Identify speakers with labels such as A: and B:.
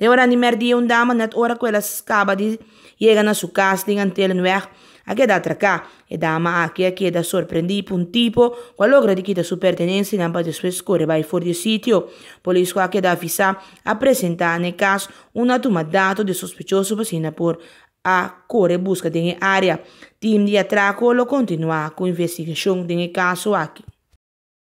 A: merdi un dama net ora que las di llegan a su casting ante el nuer a queda traca e dama a que queda da por un tipo cual logra di su pertenencia in ambas de su escore vai fuori sitio polisco a da fissa a presentar el caso un atumadato de sospechoso pasina por a core busca di área. Tim di atraco lo continua con investigación en el caso aquí.